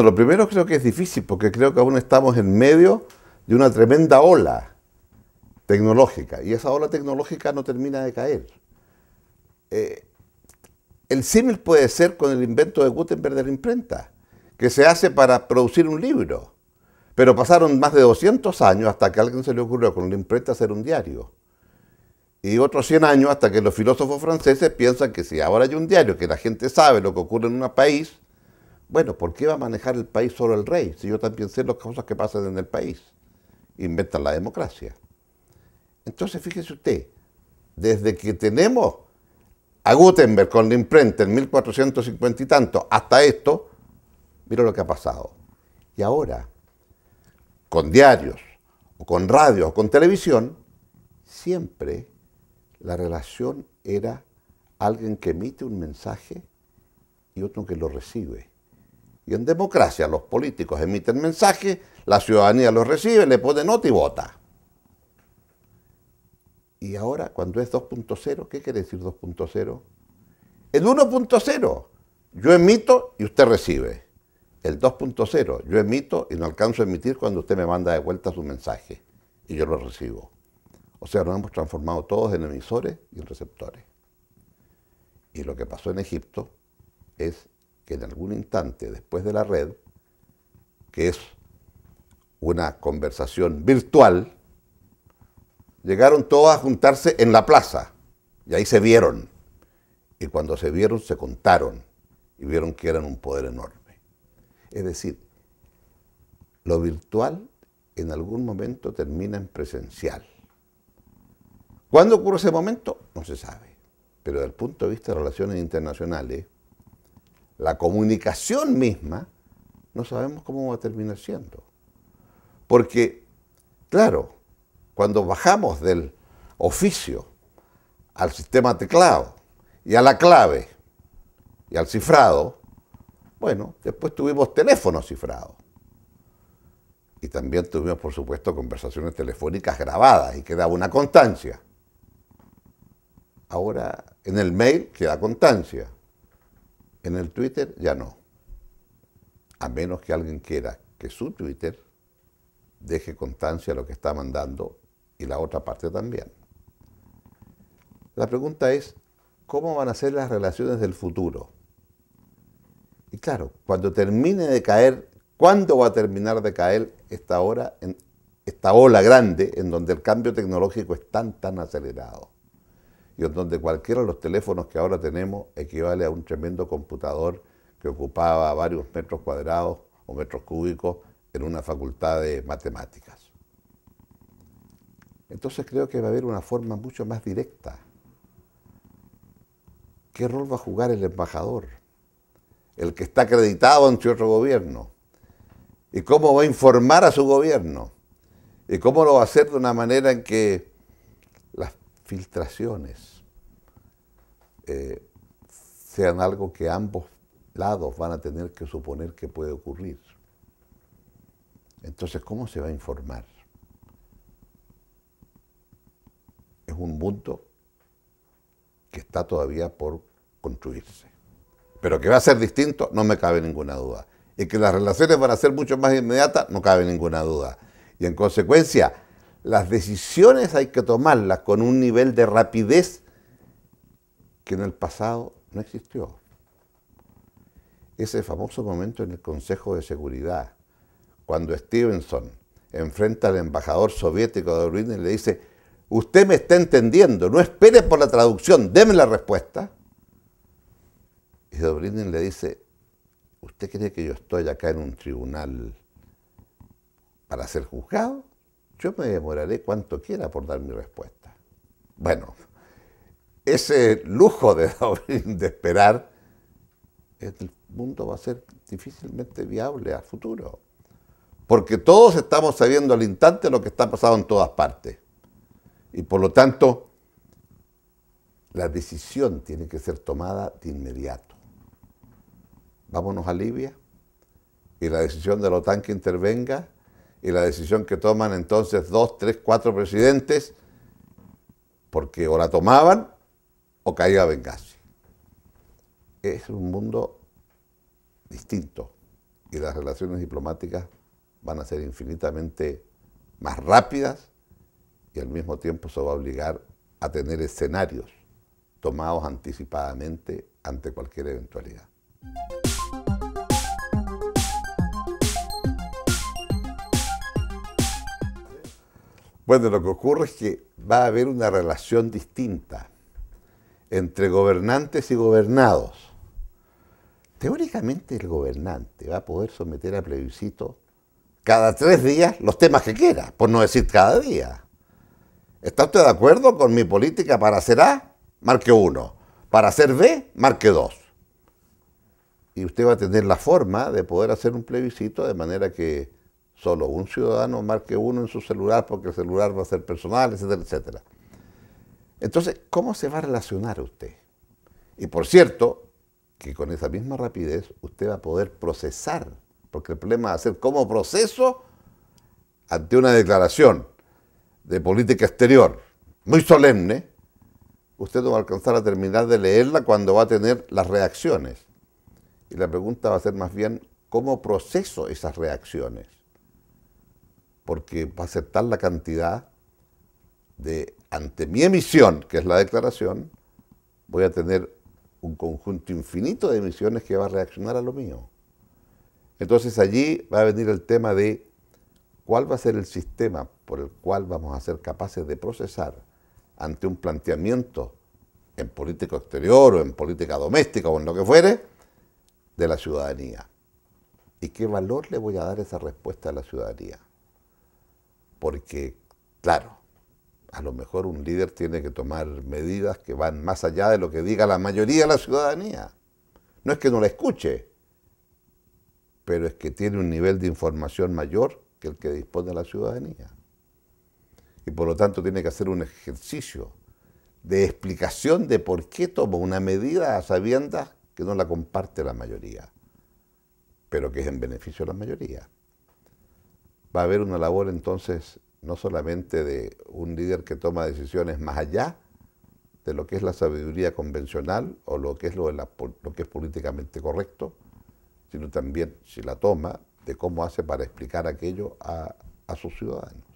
lo primero creo que es difícil porque creo que aún estamos en medio de una tremenda ola tecnológica y esa ola tecnológica no termina de caer. Eh, el símil puede ser con el invento de Gutenberg de la imprenta, que se hace para producir un libro, pero pasaron más de 200 años hasta que a alguien se le ocurrió con la imprenta hacer un diario. Y otros 100 años hasta que los filósofos franceses piensan que si ahora hay un diario que la gente sabe lo que ocurre en un país, bueno, ¿por qué va a manejar el país solo el rey? Si yo también sé las cosas que pasan en el país. Inventan la democracia. Entonces, fíjese usted, desde que tenemos a Gutenberg con la imprenta en 1450 y tanto hasta esto, mira lo que ha pasado. Y ahora, con diarios, o con radio, o con televisión, siempre la relación era alguien que emite un mensaje y otro que lo recibe. Y en democracia los políticos emiten mensajes, la ciudadanía los recibe, le pone nota y vota. Y ahora cuando es 2.0, ¿qué quiere decir 2.0? El 1.0, yo emito y usted recibe. El 2.0, yo emito y no alcanzo a emitir cuando usted me manda de vuelta su mensaje y yo lo recibo. O sea, nos hemos transformado todos en emisores y en receptores. Y lo que pasó en Egipto es en algún instante después de la red, que es una conversación virtual, llegaron todos a juntarse en la plaza y ahí se vieron. Y cuando se vieron se contaron y vieron que eran un poder enorme. Es decir, lo virtual en algún momento termina en presencial. ¿Cuándo ocurre ese momento? No se sabe. Pero desde el punto de vista de relaciones internacionales, la comunicación misma, no sabemos cómo va a terminar siendo. Porque, claro, cuando bajamos del oficio al sistema teclado y a la clave y al cifrado, bueno, después tuvimos teléfonos cifrados. Y también tuvimos, por supuesto, conversaciones telefónicas grabadas y quedaba una constancia. Ahora en el mail queda constancia. En el Twitter ya no. A menos que alguien quiera que su Twitter deje constancia de lo que está mandando y la otra parte también. La pregunta es, ¿cómo van a ser las relaciones del futuro? Y claro, cuando termine de caer, ¿cuándo va a terminar de caer esta, hora, esta ola grande en donde el cambio tecnológico es tan, tan acelerado? y en donde cualquiera de los teléfonos que ahora tenemos equivale a un tremendo computador que ocupaba varios metros cuadrados o metros cúbicos en una facultad de matemáticas. Entonces creo que va a haber una forma mucho más directa. ¿Qué rol va a jugar el embajador? El que está acreditado ante otro gobierno. ¿Y cómo va a informar a su gobierno? ¿Y cómo lo va a hacer de una manera en que filtraciones eh, sean algo que ambos lados van a tener que suponer que puede ocurrir. Entonces, ¿cómo se va a informar? Es un mundo que está todavía por construirse. Pero que va a ser distinto, no me cabe ninguna duda. Y que las relaciones van a ser mucho más inmediatas, no cabe ninguna duda. Y en consecuencia, las decisiones hay que tomarlas con un nivel de rapidez que en el pasado no existió. Ese famoso momento en el Consejo de Seguridad, cuando Stevenson enfrenta al embajador soviético de Berlín y le dice, usted me está entendiendo, no espere por la traducción, deme la respuesta. Y Dobrindin le dice, ¿usted cree que yo estoy acá en un tribunal para ser juzgado? yo me demoraré cuanto quiera por dar mi respuesta. Bueno, ese lujo de, esperar, el mundo va a ser difícilmente viable a futuro. Porque todos estamos sabiendo al instante lo que está pasando en todas partes. Y por lo tanto, la decisión tiene que ser tomada de inmediato. Vámonos a Libia y la decisión de la OTAN que intervenga y la decisión que toman entonces dos, tres, cuatro presidentes, porque o la tomaban o caía Benghazi. Es un mundo distinto y las relaciones diplomáticas van a ser infinitamente más rápidas y al mismo tiempo se va a obligar a tener escenarios tomados anticipadamente ante cualquier eventualidad. Bueno, lo que ocurre es que va a haber una relación distinta entre gobernantes y gobernados. Teóricamente el gobernante va a poder someter a plebiscito cada tres días los temas que quiera, por no decir cada día. ¿Está usted de acuerdo con mi política para hacer A? Marque uno. Para hacer B, marque dos. Y usted va a tener la forma de poder hacer un plebiscito de manera que solo un ciudadano marque uno en su celular porque el celular va a ser personal, etcétera, etcétera. Entonces, ¿cómo se va a relacionar usted? Y por cierto, que con esa misma rapidez usted va a poder procesar, porque el problema va a ser cómo proceso ante una declaración de política exterior muy solemne, usted no va a alcanzar a terminar de leerla cuando va a tener las reacciones. Y la pregunta va a ser más bien, ¿cómo proceso esas reacciones? porque va a aceptar la cantidad de, ante mi emisión, que es la declaración, voy a tener un conjunto infinito de emisiones que va a reaccionar a lo mío. Entonces allí va a venir el tema de cuál va a ser el sistema por el cual vamos a ser capaces de procesar ante un planteamiento en política exterior o en política doméstica o en lo que fuere, de la ciudadanía. ¿Y qué valor le voy a dar esa respuesta a la ciudadanía? porque, claro, a lo mejor un líder tiene que tomar medidas que van más allá de lo que diga la mayoría de la ciudadanía. No es que no la escuche, pero es que tiene un nivel de información mayor que el que dispone la ciudadanía. Y por lo tanto tiene que hacer un ejercicio de explicación de por qué toma una medida a sabiendas que no la comparte la mayoría, pero que es en beneficio de la mayoría va a haber una labor entonces no solamente de un líder que toma decisiones más allá de lo que es la sabiduría convencional o lo que es lo, que es políticamente correcto, sino también, si la toma, de cómo hace para explicar aquello a, a sus ciudadanos.